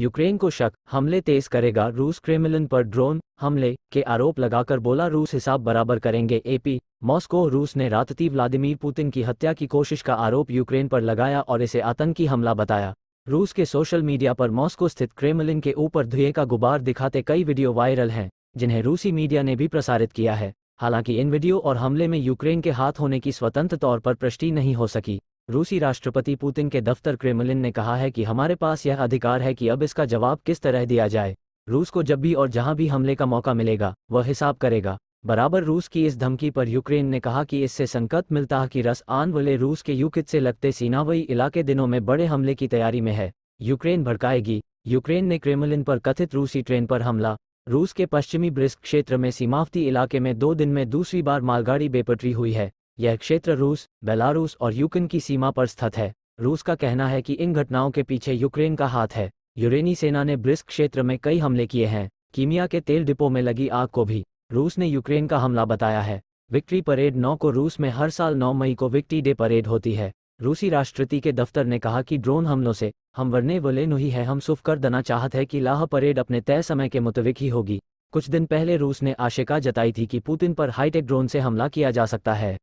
Ukraine को शक हमले तेज करेगा रूस क्रेमलिन पर ड्रोन हमले के आरोप लगाकर बोला रूस हिसाब बराबर करेंगे एपी मॉस्को रूस ने रातती व्लादिमीर पुतिन की हत्या की कोशिश का आरोप यूक्रेन पर लगाया और इसे आतंकी हमला बताया रूस के सोशल मीडिया पर मॉस्को स्थित क्रेमलिन के ऊपर धुएं का गुबार दिखाते कई वीडियो वायरल हैं जिन्हें रूसी मीडिया ने भी प्रसारित किया है हालांकि इन वीडियो और हमले में यूक्रेन के हाथ होने की स्वतंत्र तौर पर पृष्टि नहीं हो सकी रूसी राष्ट्रपति पुतिन के दफ्तर क्रेमलिन ने कहा है कि हमारे पास यह अधिकार है कि अब इसका जवाब किस तरह दिया जाए रूस को जब भी और जहां भी हमले का मौका मिलेगा वह हिसाब करेगा बराबर रूस की इस धमकी पर यूक्रेन ने कहा कि इससे संकट मिलता है कि रस आन वाले रूस के यूकित से लगते सीनावई इलाके दिनों में बड़े हमले की तैयारी में है यूक्रेन भड़काएगी यूक्रेन ने क्रेमलिन पर कथित रूसी ट्रेन पर हमला रूस के पश्चिमी ब्रिस्क क्षेत्र में सीमावती इलाके में दो दिन में दूसरी बार मालगाड़ी बेपटरी हुई है यह क्षेत्र रूस बेलारूस और यूक्रेन की सीमा पर स्थित है रूस का कहना है कि इन घटनाओं के पीछे यूक्रेन का हाथ है यूरेनी सेना ने ब्रिस्क क्षेत्र में कई हमले किए हैं कीमिया के तेल डिपो में लगी आग को भी रूस ने यूक्रेन का हमला बताया है विक्ट्री परेड 9 को रूस में हर साल 9 मई को विक्ट्री डे परेड होती है रूसी राष्ट्रपति के दफ्तर ने कहा कि ड्रोन हमलों से हम वरने वले नहीं है हम सुफ कर देना चाहते हैं कि लाह परेड अपने तय समय के मुताबिक ही होगी कुछ दिन पहले रूस ने आशंका जताई थी कि पुतिन पर हाईटेक ड्रोन से हमला किया जा सकता है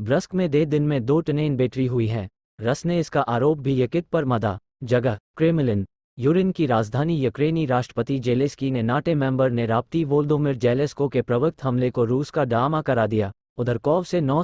ब्रस्क में दे दिन में दो टनेन बैटरी हुई है रस ने इसका आरोप भी यकित पर मदा जगह क्रेमलिन यूरिन की राजधानी यूक्रेनी राष्ट्रपति जेलेस्की ने नाटे मेंबर ने राप्ती वोल्दोमिर जेलेस्को के प्रवक्त हमले को रूस का डामा करा दिया उधर कोव से नौ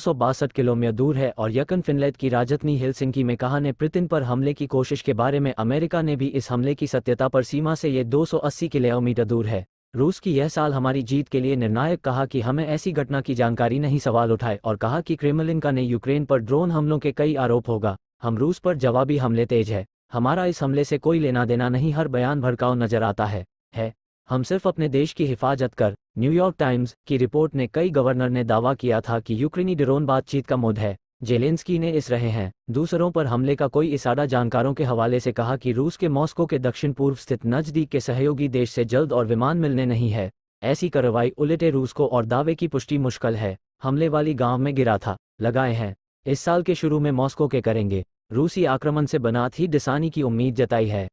किलोमीटर दूर है और यकन फिनलैंड की राजधानी हेलसिंकी में कहा ने प्रतिन पर हमले की कोशिश के बारे में अमेरिका ने भी इस हमले की सत्यता पर सीमा से ये 280 किलोमीटर दूर है रूस की यह साल हमारी जीत के लिए निर्णायक कहा कि हमें ऐसी घटना की जानकारी नहीं सवाल उठाए और कहा कि क्रेमलिन का ने यूक्रेन पर ड्रोन हमलों के कई आरोप होगा हम रूस पर जवाबी हमले तेज है हमारा इस हमले से कोई लेना देना नहीं हर बयान भड़काव नजर आता है है हम सिर्फ अपने देश की हिफाजत कर न्यूयॉर्क टाइम्स की रिपोर्ट ने कई गवर्नर ने दावा किया था कि यूक्रेनी ड्रोन बातचीत का मुद्द है जेलेंस्की ने इस रहे हैं दूसरों पर हमले का कोई इशारा जानकारों के हवाले से कहा कि रूस के मॉस्को के दक्षिण पूर्व स्थित नजदीक के सहयोगी देश से जल्द और विमान मिलने नहीं है ऐसी कार्रवाई उलटे रूस को और दावे की पुष्टि मुश्किल है हमले वाली गांव में गिरा था लगाए हैं इस साल के शुरू में मॉस्को के करेंगे रूसी आक्रमण से बना थी डिसानी की उम्मीद जताई है